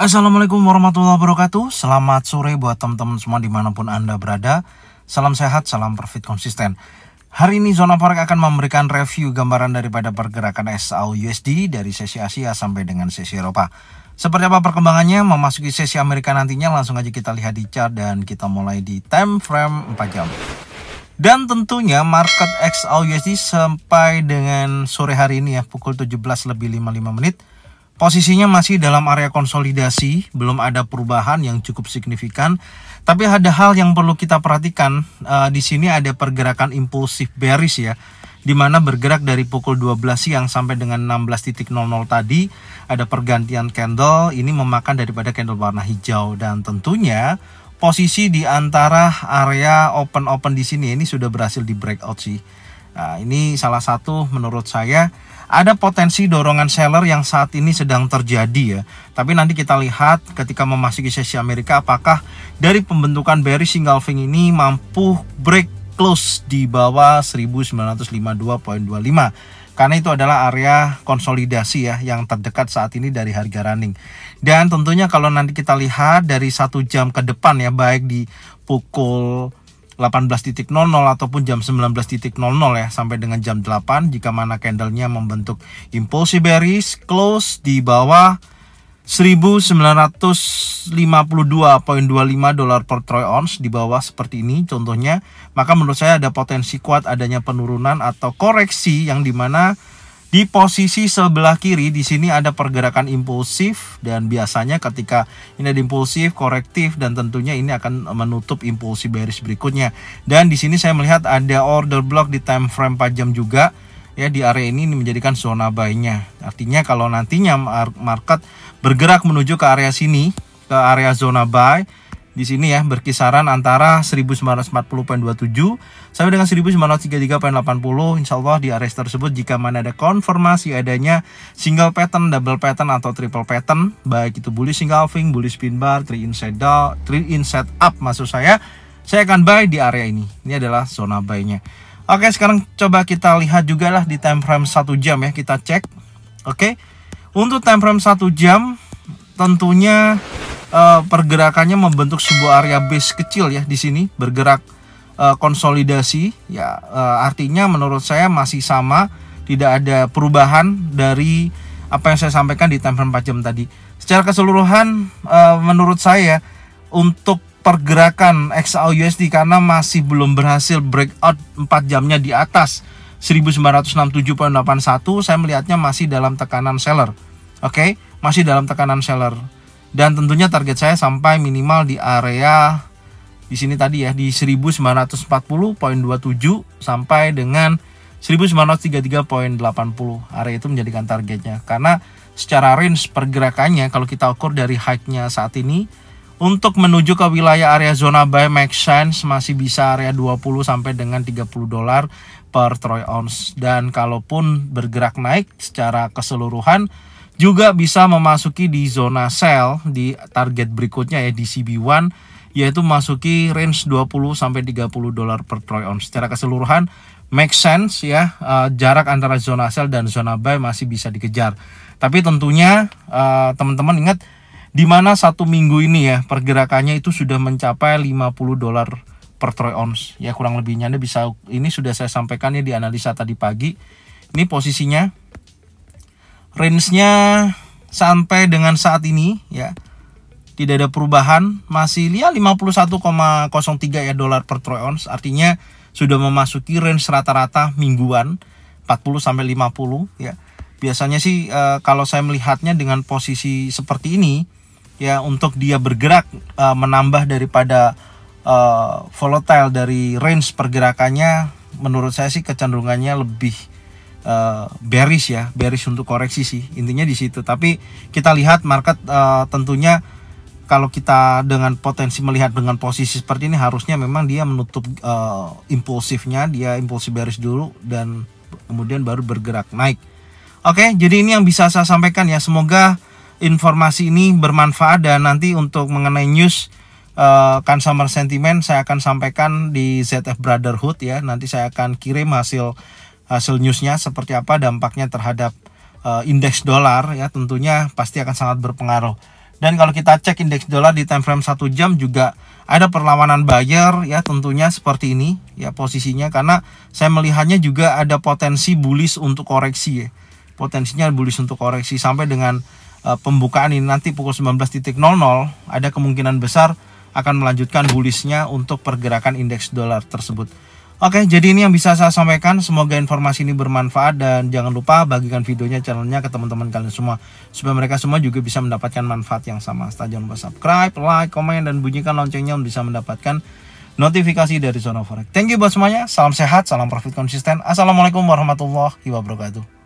Assalamualaikum warahmatullahi wabarakatuh Selamat sore buat teman-teman semua dimanapun Anda berada Salam sehat, salam profit konsisten Hari ini Zona Forex akan memberikan review gambaran daripada pergerakan SAU USD dari sesi Asia sampai dengan sesi Eropa Seperti apa perkembangannya memasuki sesi Amerika nantinya langsung aja kita lihat di chart dan kita mulai di time frame 4 jam dan tentunya market XAUUSD sampai dengan sore hari ini ya pukul 17 lebih 55 menit Posisinya masih dalam area konsolidasi, belum ada perubahan yang cukup signifikan. Tapi ada hal yang perlu kita perhatikan, uh, di sini ada pergerakan impulsif bearish ya, di mana bergerak dari pukul 12 siang sampai dengan 16.00 tadi, ada pergantian candle, ini memakan daripada candle warna hijau dan tentunya posisi di antara area open-open di sini ini sudah berhasil di breakout sih Nah, ini salah satu menurut saya ada potensi dorongan seller yang saat ini sedang terjadi ya. Tapi nanti kita lihat ketika memasuki sesi Amerika apakah dari pembentukan bearish singalving ini mampu break close di bawah 1952.25. Karena itu adalah area konsolidasi ya yang terdekat saat ini dari harga running. Dan tentunya kalau nanti kita lihat dari satu jam ke depan ya baik di pukul 18.00 ataupun jam 19.00 ya sampai dengan jam 8 jika mana candlenya membentuk impulsive bearish close di bawah 1952.25 dolar per troy ounce di bawah seperti ini contohnya maka menurut saya ada potensi kuat adanya penurunan atau koreksi yang dimana di posisi sebelah kiri di sini ada pergerakan impulsif dan biasanya ketika ini ada impulsif, korektif dan tentunya ini akan menutup impulsif bearish berikutnya. Dan di sini saya melihat ada order block di time frame 4 jam juga ya di area ini, ini menjadikan zona buy-nya. Artinya kalau nantinya market bergerak menuju ke area sini, ke area zona buy di sini ya berkisaran antara 1940.27 sampai dengan 1933.80 Insya Allah di area tersebut jika mana ada konfirmasi adanya single pattern, double pattern atau triple pattern baik itu bullish single swing, bullish pin bar, three inside down, three inside up maksud saya saya akan buy di area ini. Ini adalah zona buy-nya. Oke, sekarang coba kita lihat juga lah di time frame 1 jam ya, kita cek. Oke. Untuk time frame 1 jam tentunya uh, pergerakannya membentuk sebuah area base kecil ya di sini bergerak uh, konsolidasi ya uh, artinya menurut saya masih sama tidak ada perubahan dari apa yang saya sampaikan di time frame 4 jam tadi. Secara keseluruhan uh, menurut saya untuk pergerakan XAUUSD karena masih belum berhasil breakout 4 jamnya di atas 1967.81 saya melihatnya masih dalam tekanan seller. Oke, okay? masih dalam tekanan seller dan tentunya target saya sampai minimal di area di sini tadi ya di 1940.27 sampai dengan 1933.80 area itu menjadikan targetnya karena secara range pergerakannya kalau kita ukur dari high-nya saat ini untuk menuju ke wilayah area zona buy make sense masih bisa area 20 sampai dengan 30 dolar per troy ounce dan kalaupun bergerak naik secara keseluruhan juga bisa memasuki di zona sell di target berikutnya ya di CB1 yaitu masuki range 20 sampai 30 dolar per troy ounce. Secara keseluruhan make sense ya eh, jarak antara zona sell dan zona buy masih bisa dikejar. Tapi tentunya eh, teman-teman teman -teman ingat di mana satu minggu ini ya pergerakannya itu sudah mencapai 50 dolar per troy ounce. Ya kurang lebihnya Anda bisa ini sudah saya sampaikan ya di analisa tadi pagi. Ini posisinya range-nya sampai dengan saat ini ya tidak ada perubahan masih ya 51,03 ya dolar per troy ounce artinya sudah memasuki range rata-rata mingguan 40 sampai 50 ya biasanya sih e, kalau saya melihatnya dengan posisi seperti ini ya untuk dia bergerak e, menambah daripada e, volatile dari range pergerakannya menurut saya sih kecenderungannya lebih uh, bearish ya, bearish untuk koreksi sih. Intinya di situ. Tapi kita lihat market uh, tentunya kalau kita dengan potensi melihat dengan posisi seperti ini harusnya memang dia menutup uh, impulsifnya, dia impulsif bearish dulu dan kemudian baru bergerak naik. Oke, jadi ini yang bisa saya sampaikan ya. Semoga informasi ini bermanfaat dan nanti untuk mengenai news uh, consumer sentiment saya akan sampaikan di ZF Brotherhood ya. Nanti saya akan kirim hasil hasil newsnya seperti apa dampaknya terhadap uh, indeks dolar ya tentunya pasti akan sangat berpengaruh. Dan kalau kita cek indeks dolar di time frame satu jam juga ada perlawanan buyer ya tentunya seperti ini ya posisinya karena saya melihatnya juga ada potensi bullish untuk koreksi ya. Potensinya bullish untuk koreksi sampai dengan uh, pembukaan ini nanti pukul 19.00 ada kemungkinan besar akan melanjutkan bullishnya untuk pergerakan indeks dolar tersebut. Oke, jadi ini yang bisa saya sampaikan. Semoga informasi ini bermanfaat dan jangan lupa bagikan videonya channelnya ke teman-teman kalian semua supaya mereka semua juga bisa mendapatkan manfaat yang sama. Jangan lupa subscribe, like, komen dan bunyikan loncengnya untuk bisa mendapatkan notifikasi dari Zona Forex. Thank you buat semuanya. Salam sehat, salam profit konsisten. Assalamualaikum warahmatullahi wabarakatuh.